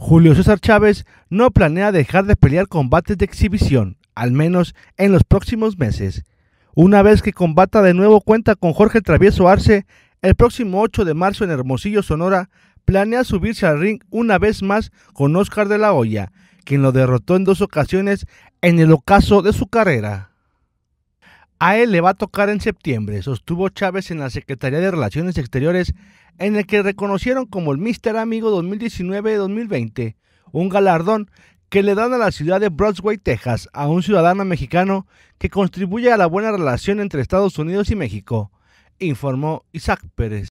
Julio César Chávez no planea dejar de pelear combates de exhibición, al menos en los próximos meses. Una vez que combata de nuevo cuenta con Jorge Travieso Arce, el próximo 8 de marzo en Hermosillo, Sonora, planea subirse al ring una vez más con Oscar de la Hoya, quien lo derrotó en dos ocasiones en el ocaso de su carrera. A él le va a tocar en septiembre, sostuvo Chávez en la Secretaría de Relaciones Exteriores, en el que reconocieron como el Mister Amigo 2019-2020, un galardón que le dan a la ciudad de Broadway, Texas, a un ciudadano mexicano que contribuye a la buena relación entre Estados Unidos y México, informó Isaac Pérez.